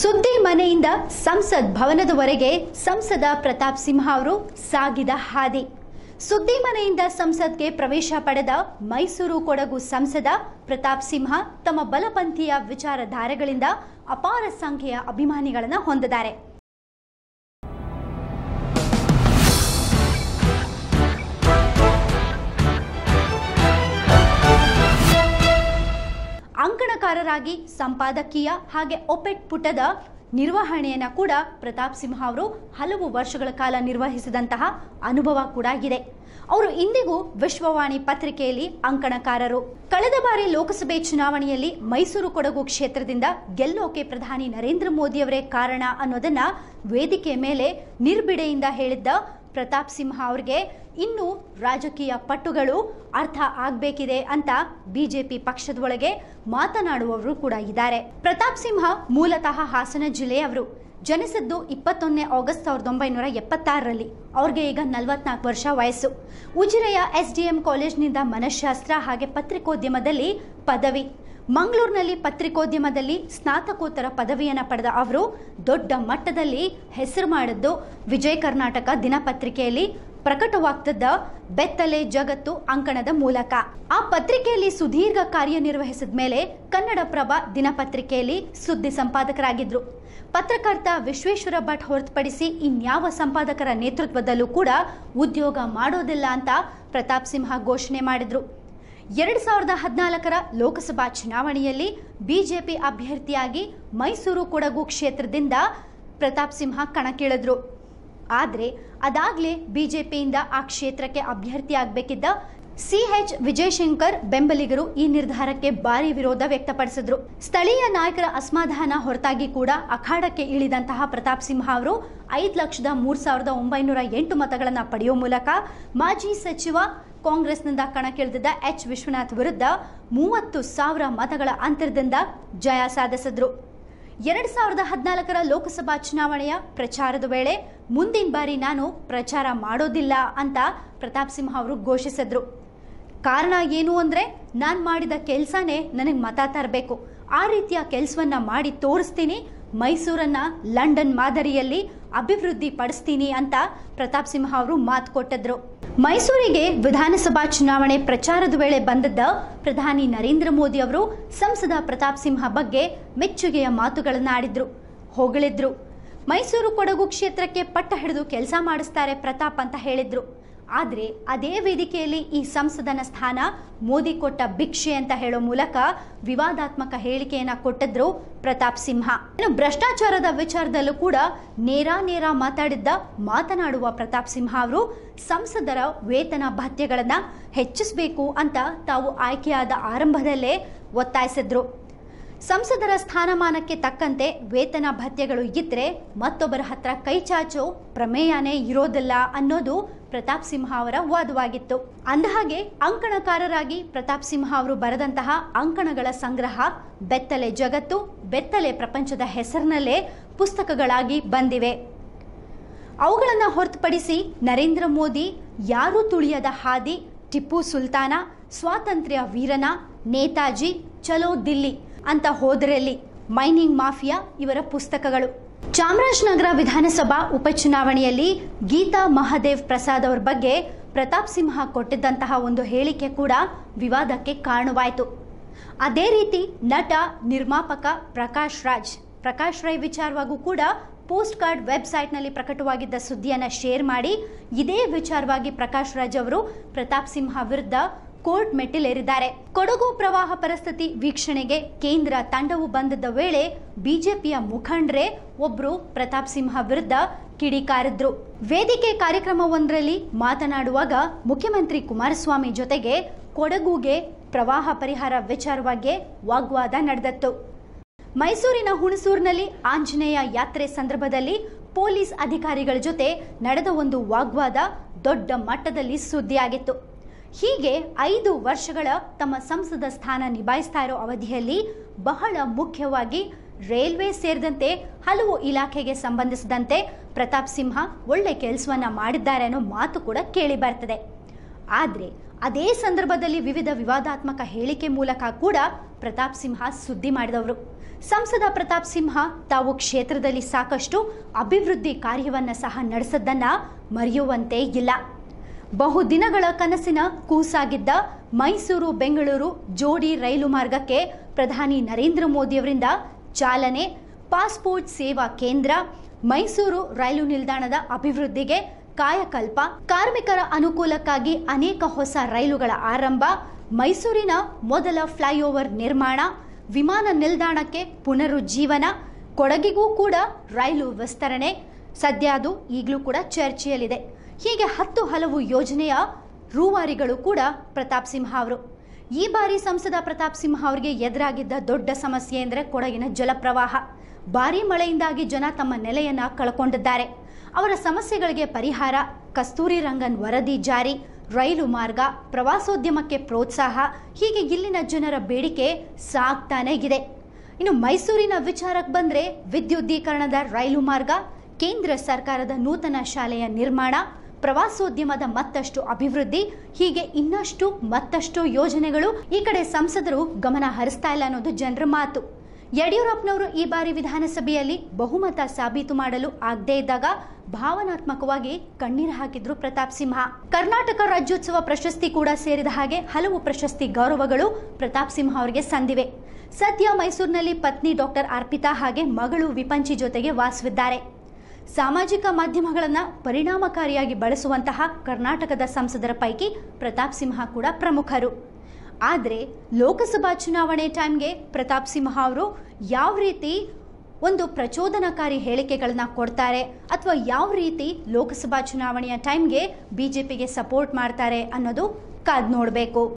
ಸುದ್ದಿ ಮನೆಯಿಂದ ಸಂಸದ್ ಭವನದವರೆಗೆ ಸಂಸದ ಪ್ರತಾಪ್ ಸಿಂಹ ಅವರು ಸಾಗಿದ ಹಾದಿ ಸುದ್ದಿ ಮನೆಯಿಂದ ಸಂಸತ್ಗೆ ಪ್ರವೇಶ ಪಡೆದ ಮೈಸೂರು ಕೊಡಗು ಸಂಸದ ಪ್ರತಾಪ್ ಸಿಂಹ ತಮ್ಮ ಬಲಪಂಥೀಯ ವಿಚಾರಧಾರೆಗಳಿಂದ ಅಪಾರ ಸಂಖ್ಯೆಯ ಅಭಿಮಾನಿಗಳನ್ನು ಹೊಂದಿದ್ದಾರೆ ಪತ್ರಕಾರರಾಗಿ ಸಂಪಾದಕೀಯ ಹಾಗೆ ಒಪೆಟ್ ಪುಟದ ನಿರ್ವಹಣೆಯನ್ನ ಕೂಡ ಪ್ರತಾಪ್ ಸಿಂಹ ಅವರು ಹಲವು ವರ್ಷಗಳ ಕಾಲ ನಿರ್ವಹಿಸಿದಂತಹ ಅನುಭವ ಕೂಡ ಆಗಿದೆ ಅವರು ಇಂದಿಗೂ ವಿಶ್ವವಾಣಿ ಪತ್ರಿಕೆಯಲ್ಲಿ ಅಂಕಣಕಾರರು ಕಳೆದ ಬಾರಿ ಲೋಕಸಭೆ ಚುನಾವಣೆಯಲ್ಲಿ ಮೈಸೂರು ಕೊಡಗು ಕ್ಷೇತ್ರದಿಂದ ಗೆಲ್ಲೋಕೆ ಪ್ರಧಾನಿ ನರೇಂದ್ರ ಮೋದಿಯವರೇ ಕಾರಣ ಅನ್ನೋದನ್ನ ವೇದಿಕೆ ಮೇಲೆ ನಿರ್ಬಿಡೆಯಿಂದ ಹೇಳಿದ್ದ ಪ್ರತಾಪ್ ಸಿಂಹ ಅವ್ರಿಗೆ ಇನ್ನೂ ರಾಜಕೀಯ ಪಟ್ಟುಗಳು ಅರ್ಥ ಆಗಬೇಕಿದೆ ಅಂತ ಬಿಜೆಪಿ ಪಕ್ಷದೊಳಗೆ ಮಾತನಾಡುವವರು ಕೂಡ ಇದ್ದಾರೆ ಪ್ರತಾಪ್ ಸಿಂಹ ಮೂಲತಃ ಹಾಸನ ಜಿಲ್ಲೆಯವರು ಜನಿಸಿದ್ದು ಇಪ್ಪತ್ತೊಂದನೇ ಆಗಸ್ಟ್ ಸಾವಿರದ ಒಂಬೈನೂರ ಎಪ್ಪತ್ತಾರರಲ್ಲಿ ಅವ್ರಿಗೆ ಈಗ ನಲವತ್ನಾಲ್ಕು ವರ್ಷ ವಯಸ್ಸು ಉಜಿರೆಯ ಎಸ್ ಡಿ ಎಂ ಕಾಲೇಜ್ನಿಂದ ಮನಃಶಾಸ್ತ್ರ ಹಾಗೆ ಪತ್ರಿಕೋದ್ಯಮದಲ್ಲಿ ಪದವಿ ಮಂಗಳೂರಿನಲ್ಲಿ ಪತ್ರಿಕೋದ್ಯಮದಲ್ಲಿ ಸ್ನಾತಕೋತ್ತರ ಪದವಿಯನ್ನು ಪಡೆದ ಅವರು ದೊಡ್ಡ ಮಟ್ಟದಲ್ಲಿ ಹೆಸರು ಮಾಡಿದ್ದು ವಿಜಯ ಕರ್ನಾಟಕ ದಿನಪತ್ರಿಕೆಯಲ್ಲಿ ಪ್ರಕಟವಾಗ್ತದ ಬೆತ್ತಲೆ ಜಗತ್ತು ಅಂಕಣದ ಮೂಲಕ ಆ ಪತ್ರಿಕೆಯಲ್ಲಿ ಸುದೀರ್ಘ ಕಾರ್ಯನಿರ್ವಹಿಸಿದ ಮೇಲೆ ಕನ್ನಡಪ್ರಭ ದಿನಪತ್ರಿಕೆಯಲ್ಲಿ ಸುದ್ದಿ ಸಂಪಾದಕರಾಗಿದ್ರು ಪತ್ರಕರ್ತ ವಿಶ್ವೇಶ್ವರ ಭಟ್ ಹೊರತುಪಡಿಸಿ ಇನ್ಯಾವ ಸಂಪಾದಕರ ನೇತೃತ್ವದಲ್ಲೂ ಕೂಡ ಉದ್ಯೋಗ ಮಾಡೋದಿಲ್ಲ ಅಂತ ಪ್ರತಾಪ್ ಸಿಂಹ ಘೋಷಣೆ ಮಾಡಿದ್ರು ಎರಡು ಸಾವಿರದ ಹದಿನಾಲ್ಕರ ಲೋಕಸಭಾ ಚುನಾವಣೆಯಲ್ಲಿ ಬಿಜೆಪಿ ಅಭ್ಯರ್ಥಿಯಾಗಿ ಮೈಸೂರು ಕೊಡಗು ಕ್ಷೇತ್ರದಿಂದ ಪ್ರತಾಪ್ ಸಿಂಹ ಕಣಕ್ಕಿಳಿದ್ರು ಆದರೆ ಅದಾಗಲೇ ಬಿಜೆಪಿಯಿಂದ ಆ ಕ್ಷೇತ್ರಕ್ಕೆ ಅಭ್ಯರ್ಥಿಯಾಗಬೇಕಿದ್ದ ಸಿಎಚ್ ವಿಜಯಶಂಕರ್ ಬೆಂಬಲಿಗರು ಈ ನಿರ್ಧಾರಕ್ಕೆ ಭಾರಿ ವಿರೋಧ ವ್ಯಕ್ತಪಡಿಸಿದ್ರು ಸ್ಥಳೀಯ ನಾಯಕರ ಅಸಮಾಧಾನ ಹೊರತಾಗಿ ಕೂಡ ಅಖಾಡಕ್ಕೆ ಇಳಿದಂತಹ ಪ್ರತಾಪ್ ಸಿಂಹ ಅವರು ಐದು ಲಕ್ಷದ ಮೂರು ಸಾವಿರದ ಒಂಬೈನೂರ ಎಂಟು ಮತಗಳನ್ನು ಪಡೆಯುವ ಮೂಲಕ ಮಾಜಿ ಸಚಿವ ಕಾಂಗ್ರೆಸ್ನಿಂದ ಕಣಕ್ಕಿಳಿದಿದ್ದ ಎಚ್ ವಿಶ್ವನಾಥ್ ವಿರುದ್ಧ ಮೂವತ್ತು ಸಾವಿರ ಮತಗಳ ಅಂತರದಿಂದ ಜಯ ಸಾಧಿಸಿದ್ರು ಎರಡ್ ಸಾವಿರದ ಹದಿನಾಲ್ಕರ ಲೋಕಸಭಾ ಚುನಾವಣೆಯ ಪ್ರಚಾರದ ವೇಳೆ ಮುಂದಿನ ಬಾರಿ ನಾನು ಪ್ರಚಾರ ಮಾಡೋದಿಲ್ಲ ಅಂತ ಪ್ರತಾಪ್ ಸಿಂಹ ಅವರು ಘೋಷಿಸಿದ್ರು ಕಾರಣ ಏನು ಅಂದರೆ ನಾನು ಮಾಡಿದ ಕೆಲಸನೇ ನನಗೆ ಮತ ತರಬೇಕು ಆ ರೀತಿಯ ಕೆಲಸವನ್ನು ಮಾಡಿ ತೋರಿಸ್ತೀನಿ ಮೈಸೂರನ್ನು ಲಂಡನ್ ಮಾದರಿಯಲ್ಲಿ ಅಭಿವೃದ್ಧಿ ಪಡಿಸ್ತೀನಿ ಅಂತ ಪ್ರತಾಪ್ ಸಿಂಹ ಅವರು ಮಾತು ಕೊಟ್ಟಿದ್ರು ಮೈಸೂರಿಗೆ ವಿಧಾನಸಭಾ ಚುನಾವಣೆ ಪ್ರಚಾರದ ವೇಳೆ ಬಂದದ್ದ ಪ್ರಧಾನಿ ನರೇಂದ್ರ ಮೋದಿ ಅವರು ಸಂಸದ ಪ್ರತಾಪ್ ಸಿಂಹ ಬಗ್ಗೆ ಮೆಚ್ಚುಗೆಯ ಮಾತುಗಳನ್ನು ಆಡಿದ್ರು ಹೊಗಳಿದ್ರು ಮೈಸೂರು ಕೊಡಗು ಕ್ಷೇತ್ರಕ್ಕೆ ಪಟ್ಟ ಹಿಡಿದು ಕೆಲಸ ಮಾಡಿಸ್ತಾರೆ ಪ್ರತಾಪ್ ಅಂತ ಹೇಳಿದ್ರು ಆದರೆ ಅದೇ ವೇದಿಕೆಯಲ್ಲಿ ಈ ಸಂಸದನ ಸ್ಥಾನ ಮೋದಿ ಕೊಟ್ಟ ಭಿಕ್ಷೆ ಅಂತ ಹೇಳೋ ಮೂಲಕ ವಿವಾದಾತ್ಮಕ ಹೇಳಿಕೆಯನ್ನು ಕೊಟ್ಟಿದ್ದರು ಪ್ರತಾಪ್ ಸಿಂಹ ಇನ್ನು ಭ್ರಷ್ಟಾಚಾರದ ವಿಚಾರದಲ್ಲೂ ಕೂಡ ನೇರ ನೇರ ಮಾತಾಡಿದ್ದ ಮಾತನಾಡುವ ಪ್ರತಾಪ್ ಸಿಂಹ ಅವರು ಸಂಸದರ ವೇತನ ಭತ್ಯೆಗಳನ್ನು ಹೆಚ್ಚಿಸಬೇಕು ಅಂತ ತಾವು ಆಯ್ಕೆಯಾದ ಆರಂಭದಲ್ಲೇ ಒತ್ತಾಯಿಸಿದ್ರು ಸಂಸದರ ಸ್ಥಾನಮಾನಕ್ಕೆ ತಕ್ಕಂತೆ ವೇತನ ಭತ್ಯೆಗಳು ಇದ್ದರೆ ಮತ್ತೊಬ್ಬರ ಹತ್ರ ಕೈ ಚಾಚು ಪ್ರಮೇಯನೇ ಇರೋದಿಲ್ಲ ಅನ್ನೋದು ಪ್ರತಾಪ್ ಸಿಂಹ ಅವರ ವಾದವಾಗಿತ್ತು ಅಂದಹಾಗೆ ಅಂಕಣಕಾರರಾಗಿ ಪ್ರತಾಪ್ ಸಿಂಹ ಅವರು ಬರೆದಂತಹ ಅಂಕಣಗಳ ಸಂಗ್ರಹ ಬೆತ್ತಲೆ ಜಗತ್ತು ಬೆತ್ತಲೆ ಪ್ರಪಂಚದ ಹೆಸರಿನಲ್ಲೇ ಪುಸ್ತಕಗಳಾಗಿ ಬಂದಿವೆ ಅವುಗಳನ್ನು ಹೊರತುಪಡಿಸಿ ನರೇಂದ್ರ ಮೋದಿ ಯಾರೂ ತುಳಿಯದ ಹಾದಿ ಟಿಪ್ಪು ಸುಲ್ತಾನ ಸ್ವಾತಂತ್ರ್ಯ ವೀರನ ನೇತಾಜಿ ಚಲೋ ದಿಲ್ಲಿ ಅಂತ ಹೋದರಲ್ಲಿ ಮೈನಿಂಗ್ ಮಾಫಿಯಾ ಇವರ ಪುಸ್ತಕಗಳು ಚಾಮರಾಜನಗರ ವಿಧಾನಸಭಾ ಉಪಚುನಾವಣೆಯಲ್ಲಿ ಗೀತಾ ಮಹಾದೇವ್ ಪ್ರಸಾದ್ ಅವರ ಬಗ್ಗೆ ಪ್ರತಾಪ್ ಸಿಂಹ ಕೊಟ್ಟಿದ್ದಂತಹ ಒಂದು ಹೇಳಿಕೆ ಕೂಡ ವಿವಾದಕ್ಕೆ ಕಾರಣವಾಯಿತು ಅದೇ ರೀತಿ ನಟ ನಿರ್ಮಾಪಕ ಪ್ರಕಾಶ್ ರಾಜ್ ಪ್ರಕಾಶ್ ರೈ ವಿಚಾರವಾಗೂ ಕೂಡ ಪೋಸ್ಟ್ ಕಾರ್ಡ್ ವೆಬ್ಸೈಟ್ನಲ್ಲಿ ಪ್ರಕಟವಾಗಿದ್ದ ಸುದ್ದಿಯನ್ನು ಶೇರ್ ಮಾಡಿ ಇದೇ ವಿಚಾರವಾಗಿ ಪ್ರಕಾಶ್ ರಾಜ್ ಅವರು ಪ್ರತಾಪ್ ಸಿಂಹ ವಿರುದ್ಧ ಕೋರ್ಟ್ ಮೆಟ್ಟಿಲೇರಿದ್ದಾರೆ ಕೊಡಗು ಪ್ರವಾಹ ಪರಿಸ್ಥಿತಿ ವೀಕ್ಷಣೆಗೆ ಕೇಂದ್ರ ತಂಡವು ಬಂದಿದ್ದ ವೇಳೆ ಬಿಜೆಪಿಯ ಮುಖಂಡರೇ ಒಬ್ರು ಪ್ರತಾಪ್ ಸಿಂಹ ವಿರುದ್ಧ ಕಿಡಿಕಾರಿದ್ರು ವೇದಿಕೆ ಕಾರ್ಯಕ್ರಮವೊಂದರಲ್ಲಿ ಮಾತನಾಡುವಾಗ ಮುಖ್ಯಮಂತ್ರಿ ಕುಮಾರಸ್ವಾಮಿ ಜೊತೆಗೆ ಕೊಡಗುಗೆ ಪ್ರವಾಹ ಪರಿಹಾರ ವಿಚಾರವಾಗಿ ವಾಗ್ವಾದ ನಡೆದತ್ತು ಮೈಸೂರಿನ ಹುಣಸೂರಿನಲ್ಲಿ ಆಂಜನೇಯ ಯಾತ್ರೆ ಸಂದರ್ಭದಲ್ಲಿ ಪೊಲೀಸ್ ಅಧಿಕಾರಿಗಳ ಜೊತೆ ನಡೆದ ಒಂದು ವಾಗ್ವಾದ ದೊಡ್ಡ ಮಟ್ಟದಲ್ಲಿ ಸುದ್ದಿಯಾಗಿತ್ತು ಹೀಗೆ ಐದು ವರ್ಷಗಳ ತಮ್ಮ ಸಂಸದ ಸ್ಥಾನ ನಿಭಾಯಿಸ್ತಾ ಇರೋ ಅವಧಿಯಲ್ಲಿ ಬಹಳ ಮುಖ್ಯವಾಗಿ ರೈಲ್ವೆ ಸೇರಿದಂತೆ ಹಲವು ಇಲಾಖೆಗೆ ಸಂಬಂಧಿಸಿದಂತೆ ಪ್ರತಾಪ್ ಸಿಂಹ ಒಳ್ಳೆ ಕೆಲಸವನ್ನು ಮಾಡಿದ್ದಾರೆ ಅನ್ನೋ ಮಾತು ಕೂಡ ಕೇಳಿ ಬರ್ತದೆ ಆದರೆ ಅದೇ ಸಂದರ್ಭದಲ್ಲಿ ವಿವಿಧ ವಿವಾದಾತ್ಮಕ ಹೇಳಿಕೆ ಮೂಲಕ ಕೂಡ ಪ್ರತಾಪ್ ಸಿಂಹ ಸುದ್ದಿ ಮಾಡಿದವರು ಸಂಸದ ಪ್ರತಾಪ್ ಸಿಂಹ ತಾವು ಕ್ಷೇತ್ರದಲ್ಲಿ ಸಾಕಷ್ಟು ಅಭಿವೃದ್ಧಿ ಕಾರ್ಯವನ್ನು ಸಹ ನಡೆಸದನ್ನ ಮರೆಯುವಂತೆ ಇಲ್ಲ ಬಹುದಿನಗಳ ಕನಸಿನ ಕೂಸಾಗಿದ್ದ ಮೈಸೂರು ಬೆಂಗಳೂರು ಜೋಡಿ ರೈಲು ಮಾರ್ಗಕ್ಕೆ ಪ್ರಧಾನಿ ನರೇಂದ್ರ ಮೋದಿಯವರಿಂದ ಚಾಲನೆ ಪಾಸ್ಪೋರ್ಟ್ ಸೇವಾ ಕೇಂದ್ರ ಮೈಸೂರು ರೈಲು ನಿಲ್ದಾಣದ ಅಭಿವೃದ್ಧಿಗೆ ಕಾಯಕಲ್ಪ ಕಾರ್ಮಿಕರ ಅನುಕೂಲಕ್ಕಾಗಿ ಅನೇಕ ಹೊಸ ರೈಲುಗಳ ಆರಂಭ ಮೈಸೂರಿನ ಮೊದಲ ಫ್ಲೈಓವರ್ ನಿರ್ಮಾಣ ವಿಮಾನ ನಿಲ್ದಾಣಕ್ಕೆ ಪುನರುಜ್ಜೀವನ ಕೊಡಗಿಗೂ ಕೂಡ ರೈಲು ವಿಸ್ತರಣೆ ಸದ್ಯ ಅದು ಈಗಲೂ ಕೂಡ ಚರ್ಚೆಯಲ್ಲಿದೆ ಹೀಗೆ ಹತ್ತು ಹಲವು ಯೋಜನೆಯ ರೂವಾರಿಗಳು ಕೂಡ ಪ್ರತಾಪ್ ಸಿಂಹ ಅವರು ಈ ಬಾರಿ ಸಂಸದ ಪ್ರತಾಪ್ ಸಿಂಹ ಅವರಿಗೆ ಎದುರಾಗಿದ್ದ ದೊಡ್ಡ ಸಮಸ್ಯೆ ಎಂದರೆ ಕೊಡಗಿನ ಜಲಪ್ರವಾಹ ಭಾರೀ ಮಳೆಯಿಂದಾಗಿ ಜನ ತಮ್ಮ ನೆಲೆಯನ್ನು ಕಳ್ಕೊಂಡಿದ್ದಾರೆ ಅವರ ಸಮಸ್ಯೆಗಳಿಗೆ ಪರಿಹಾರ ಕಸ್ತೂರಿ ರಂಗನ್ ವರದಿ ಜಾರಿ ರೈಲು ಮಾರ್ಗ ಪ್ರವಾಸೋದ್ಯಮಕ್ಕೆ ಪ್ರೋತ್ಸಾಹ ಹೀಗೆ ಇಲ್ಲಿನ ಜನರ ಬೇಡಿಕೆ ಸಾಕ್ತಾನೇ ಇದೆ ಇನ್ನು ಮೈಸೂರಿನ ವಿಚಾರಕ್ಕೆ ಬಂದರೆ ವಿದ್ಯುದ್ದೀಕರಣದ ರೈಲು ಮಾರ್ಗ ಕೇಂದ್ರ ಸರ್ಕಾರದ ನೂತನ ಶಾಲೆಯ ನಿರ್ಮಾಣ ಪ್ರವಾಸೋದ್ಯಮದ ಮತ್ತಷ್ಟು ಅಭಿವೃದ್ಧಿ ಹೀಗೆ ಇನ್ನಷ್ಟು ಮತ್ತಷ್ಟು ಯೋಜನೆಗಳು ಈ ಕಡೆ ಸಂಸದರು ಗಮನ ಹರಿಸ್ತಾ ಇಲ್ಲ ಅನ್ನೋದು ಜನರ ಮಾತು ಯಡಿಯೂರಪ್ಪನವರು ಈ ಬಾರಿ ವಿಧಾನಸಭೆಯಲ್ಲಿ ಬಹುಮತ ಸಾಬೀತು ಮಾಡಲು ಆಗದೇ ಇದ್ದಾಗ ಭಾವನಾತ್ಮಕವಾಗಿ ಕಣ್ಣೀರು ಹಾಕಿದ್ರು ಪ್ರತಾಪ್ ಸಿಂಹ ಕರ್ನಾಟಕ ರಾಜ್ಯೋತ್ಸವ ಪ್ರಶಸ್ತಿ ಕೂಡ ಸೇರಿದ ಹಾಗೆ ಹಲವು ಪ್ರಶಸ್ತಿ ಗೌರವಗಳು ಪ್ರತಾಪ್ ಸಿಂಹ ಅವರಿಗೆ ಸಂದಿವೆ ಸದ್ಯ ಮೈಸೂರಿನಲ್ಲಿ ಪತ್ನಿ ಡಾಕ್ಟರ್ ಅರ್ಪಿತಾ ಹಾಗೆ ಮಗಳು ವಿಪಂಚಿ ಜೊತೆಗೆ ವಾಸವಿದ್ದಾರೆ ಸಾಮಾಜಿಕ ಮಾಧ್ಯಮಗಳನ್ನು ಪರಿಣಾಮಕಾರಿಯಾಗಿ ಬಳಸುವಂತಹ ಕರ್ನಾಟಕದ ಸಂಸದರ ಪೈಕಿ ಪ್ರತಾಪ್ ಸಿಂಹ ಕೂಡ ಪ್ರಮುಖರು ಆದರೆ ಲೋಕಸಭಾ ಚುನಾವಣೆ ಟೈಮ್ಗೆ ಪ್ರತಾಪ್ ಸಿಂಹ ಅವರು ಯಾವ ರೀತಿ ಒಂದು ಪ್ರಚೋದನಕಾರಿ ಹೇಳಿಕೆಗಳನ್ನು ಕೊಡ್ತಾರೆ ಅಥವಾ ಯಾವ ರೀತಿ ಲೋಕಸಭಾ ಚುನಾವಣೆಯ ಟೈಮ್ಗೆ ಬಿಜೆಪಿಗೆ ಸಪೋರ್ಟ್ ಮಾಡ್ತಾರೆ ಅನ್ನೋದು ಕಾದ್ ನೋಡಬೇಕು